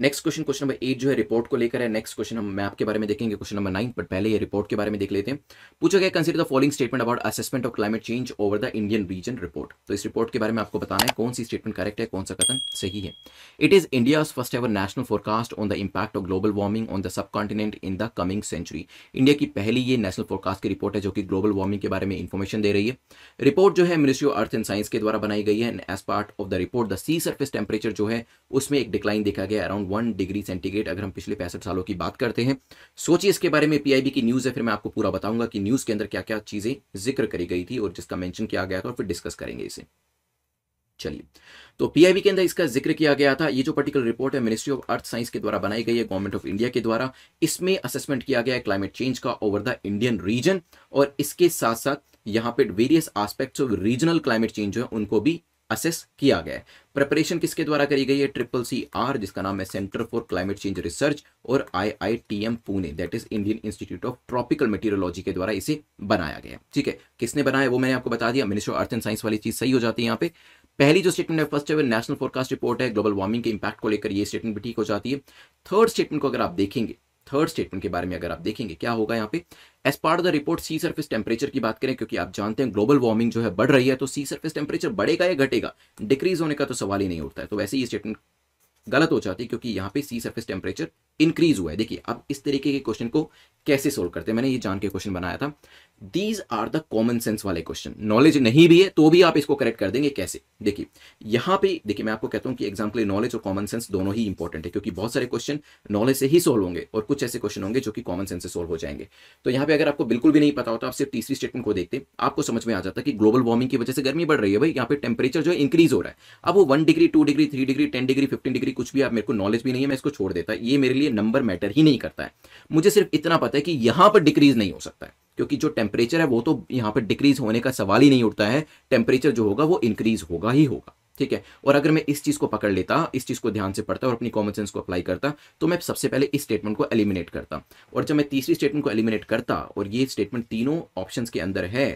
next question question number eight जो है report को लेकर है नेक्स्ट क्वेश्चन हम मैप के बारे में देखेंगे क्वेश्चन नंबर नाइन बट पहले ये रिपोर्ट के बारे में देख लेते हैं पूछा गया consider the following statement about assessment of climate change over the Indian region report तो इस रिपोर्ट के बारे में आपको बताना है कौन सी स्टेटमेंट करेक्ट है कौन सा कथन सही है it is India first ever national forecast on the impact of global warming on the subcontinent in the coming century India की पहली ये नेशनल फोरकास्ट की रिपोर्ट है जो कि ग्लोबल वार्मिंग के बारे में इन्फॉर्मेशन दे रही है रिपोर्ट जो है ministry of earth and science के द्वारा बनाई गई है as part of the report the sea surface temperature जो है उसमें एक डिक्लाइन देखा गया अराउंड वन डिग्री सेंटीग्रेड अगर हम पिछले पैंसठ सालों की बात करते हैं सोचिए इसके बारे में पीआईबी की न्यूज़ है फिर मैं आपको पूरा बताऊंगा कि न्यूज़ के अंदर क्या क्या चीज़ें जिक्र करी गई थी और जिसका मैंशन किया गया था और फिर डिस्कस करेंगे इसे चलिए तो पीआईबी के अंदर इसका जिक्र किया गया था ये जो पर्टिकुलर रिपोर्ट है मिनिस्ट्री ऑफ अर्थ साइंस के द्वारा बनाई गई है गवर्नमेंट ऑफ इंडिया के द्वारा इसमें असेसमेंट किया गया है क्लाइमेट चेंज का ओवर द इंडियन रीजन और इसके साथ साथ यहाँ पे various aspects of regional climate change है उनको भी असेस किया गया है प्रिपरेशन किसके द्वारा करी गई है ट्रिपल सी आर जिसका नाम है centre for climate change research और IITM Pune that is Indian institute of tropical meteorology के द्वारा इसे बनाया गया ठीक है किसने बनाया वो मैंने आपको बता दिया मिनिस्टर अर्थ एंड साइंस वाली चीज सही हो जाती है यहाँ पे पहली जो स्टेटमेंट है फर्स्ट है नेशनल फोरकास्ट रिपोर्ट है ग्लोबल वार्मिंग के इंपैक्ट को लेकर ये स्टेटमेंट भी ठीक हो जाती है थर्ड स्टेटमेंट को अगर आप देखेंगे थर्ड स्टेटमेंट के बारे में अगर आप देखेंगे क्या होगा यहाँ पे as part of the report sea surface temperature की बात करें क्योंकि आप जानते हैं ग्लोबल वार्मिंग जो है बढ़ रही है तो सी सर्फिस टेम्परेचर बढ़ेगा या घटेगा डिक्रीज होने का तो सवाल ही नहीं उठता है तो वैसे ये स्टेटमेंट गलत हो जाती है क्योंकि यहाँ पे सी सर्फिस टेम्परेचर इंक्रीज हुआ है देखिए अब इस तरीके के क्वेश्चन को कैसे सोल्व करते हैं मैंने ये जान के क्वेश्चन बनाया था these are the common sense वाले क्वेश्चन नॉलेज नहीं भी है तो भी आप इसको करेक्ट कर देंगे कैसे देखिए यहां पे देखिए मैं आपको कहता हूं कि एग्जाम्पल नॉलेज और कॉमन सेंस दोनों ही इंपॉर्टेंट है क्योंकि बहुत सारे क्वेश्चन नॉलेज से ही सोल्व होंगे और कुछ ऐसे क्वेश्चन होंगे जो कि कॉमन सेंस से सोल्व हो जाएंगे तो यहां पर अगर आपको बिल्कुल भी नहीं पता होता तो आप सिर्फ तीसरी स्टेटमेंट को देखते आपको समझ में आ जाता कि ग्लोबल वार्मिंग की वजह से गर्मी बढ़ रही है भाई यहाँ पे टेम्परेचर जो इंक्रीज हो रहा है अब वो one degree two degree three degree ten degree fifteen degree कुछ भी आप मेरे को नॉलेज भी नहीं है मैं इसको छोड़ देता ये मेरे लिए लिए नंबर मैटर ही नहीं करता है मुझे सिर्फ इतना पता है कि यहां पर डिक्रीज नहीं हो सकता है क्योंकि जो टेम्परेचर है वो तो यहां पर डिक्रीज होने का सवाल ही नहीं उठता है टेम्परेचर जो होगा वो इंक्रीज होगा ही होगा ठीक है और अगर मैं इस चीज़ को पकड़ लेता इस चीज़ को ध्यान से पढ़ता और अपनी कॉमन सेंस को अप्लाई करता तो मैं सबसे पहले इस स्टेटमेंट को एलिमिनेट करता और जब मैं तीसरी स्टेटमेंट को एलिमिनेट करता और ये स्टेटमेंट तीनों ऑप्शन के अंदर है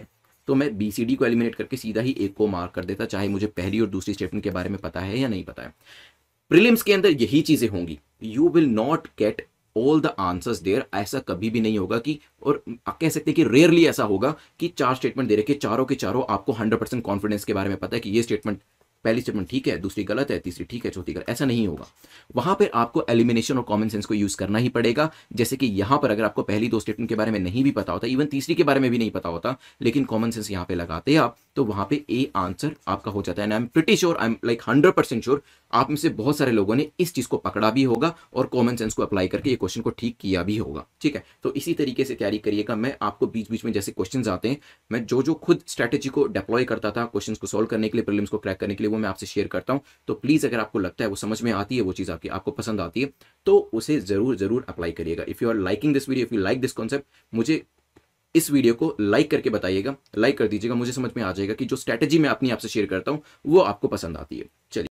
तो मैं बी सी डी को एलिमिनेट करके सीधा ही एक को मार्क कर देता चाहे मुझे पहली और दूसरी स्टेटमेंट के बारे में पता है या नहीं पता है प्रिलिम्स के अंदर यही चीज़ें होंगी you will not get all the answers there ऐसा कभी भी नहीं होगा कि और आप कह सकते हैं कि रेयरली ऐसा होगा कि चार स्टेटमेंट दे रखे चारों के चारों आपको हंड्रेड परसेंट कॉन्फिडेंस के बारे में पता है कि ये स्टेटमेंट पहली स्टेटमेंट ठीक है दूसरी गलत है तीसरी ठीक है चौथी गलत ऐसा नहीं होगा वहां पर आपको एलिमिनेशन और कॉमन सेंस को यूज करना ही पड़ेगा जैसे कि यहां पर अगर आपको पहली दो स्टेटमेंट के बारे में नहीं भी पता होता इवन तीसरी के बारे में भी नहीं पता होता लेकिन कॉमन सेंस यहाँ पे लगाते आप तो वहां पर ए आंसर आपका हो जाता है and I am pretty sure I am like hundred percent sure आप में से बहुत सारे लोगों ने इस चीज़ को पकड़ा भी होगा और कॉमन सेंस को अप्लाई करके ये क्वेश्चन को ठीक किया भी होगा ठीक है तो इसी तरीके से तैयारी करिएगा मैं आपको बीच बीच में जैसे क्वेश्चन आते हैं मैं जो जो खुद स्ट्रैटेजी को डिप्लॉय करता था क्वेश्चन को सोल्व करने के लिए प्रॉब्लम को क्रैक करने के लिए वो मैं आपसे शेयर करता हूँ तो प्लीज़ अगर आपको लगता है वो समझ में आती है वो चीज़ आपकी आपको पसंद आती है तो उसे ज़रूर ज़रूर अप्लाई करिएगा if you are liking this video if you like this concept मुझे इस वीडियो को लाइक करके बताइएगा लाइक कर दीजिएगा मुझे समझ में आ जाएगा कि जो स्ट्रैटेजी मैं अपनी आपसे शेयर करता हूँ वो आपको पसंद आती है चलिए